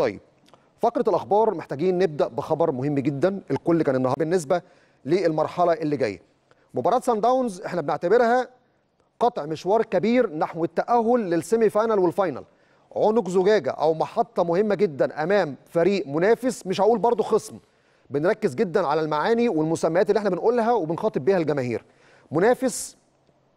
طيب فقره الاخبار محتاجين نبدا بخبر مهم جدا الكل كان النهارده بالنسبه للمرحله اللي جايه مباراه سان داونز احنا بنعتبرها قطع مشوار كبير نحو التاهل للسيمي فاينل والفاينل عنق زجاجه او محطه مهمه جدا امام فريق منافس مش هقول برضه خصم بنركز جدا على المعاني والمسميات اللي احنا بنقولها وبنخاطب بيها الجماهير منافس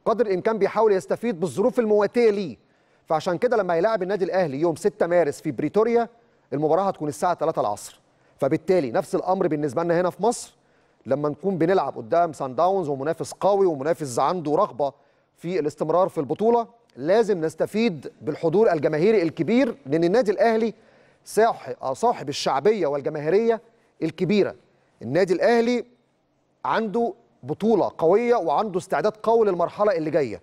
قدر الامكان بيحاول يستفيد بالظروف المواتيه ليه فعشان كده لما هيلاعب النادي الاهلي يوم 6 مارس في بريتوريا المباراه هتكون الساعه 3 العصر فبالتالي نفس الامر بالنسبه لنا هنا في مصر لما نكون بنلعب قدام سان داونز ومنافس قوي ومنافس عنده رغبه في الاستمرار في البطوله لازم نستفيد بالحضور الجماهيري الكبير لان النادي الاهلي صاحب الشعبيه والجماهيريه الكبيره النادي الاهلي عنده بطوله قويه وعنده استعداد قوي للمرحله اللي جايه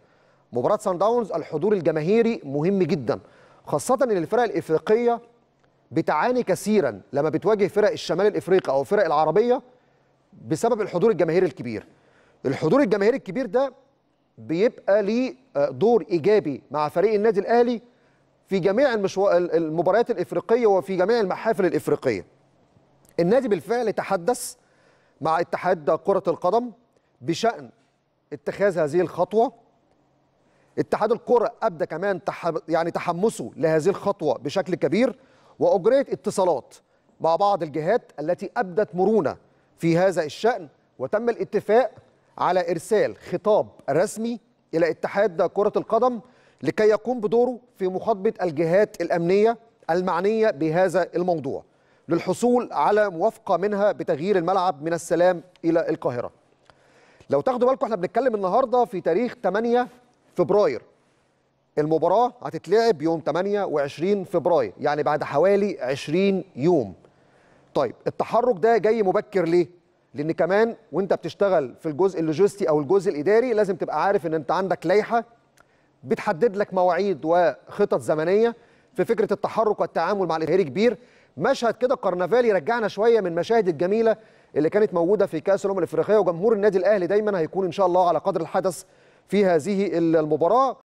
مباراه سان داونز الحضور الجماهيري مهم جدا خاصه ان الفرق الافريقيه بتعاني كثيرا لما بتواجه فرق الشمال الافريقي او الفرق العربيه بسبب الحضور الجماهيري الكبير الحضور الجماهيري الكبير ده بيبقى ليه آه، دور ايجابي مع فريق النادي الاهلي في جميع المشو... المباريات الافريقيه وفي جميع المحافل الافريقيه النادي بالفعل تحدث مع اتحاد كره القدم بشان اتخاذ هذه الخطوه اتحاد الكره ابدى كمان تح... يعني تحمسه لهذه الخطوه بشكل كبير وأجريت اتصالات مع بعض الجهات التي أبدت مرونة في هذا الشأن وتم الاتفاق على إرسال خطاب رسمي إلى اتحاد كرة القدم لكي يقوم بدوره في مخاطبة الجهات الأمنية المعنية بهذا الموضوع للحصول على موافقة منها بتغيير الملعب من السلام إلى القاهرة لو تاخدوا بالكم احنا بنتكلم النهاردة في تاريخ 8 فبراير المباراه هتتلعب يوم 28 فبراير يعني بعد حوالي 20 يوم طيب التحرك ده جاي مبكر ليه لان كمان وانت بتشتغل في الجزء اللوجستي او الجزء الاداري لازم تبقى عارف ان انت عندك لائحه بتحدد لك مواعيد وخطط زمنيه في فكره التحرك والتعامل مع الإداري كبير مشهد كده قرنفالي رجعنا شويه من المشاهد الجميله اللي كانت موجوده في كاس الامم الافريقيه وجمهور النادي الاهلي دايما هيكون ان شاء الله على قدر الحدث في هذه المباراه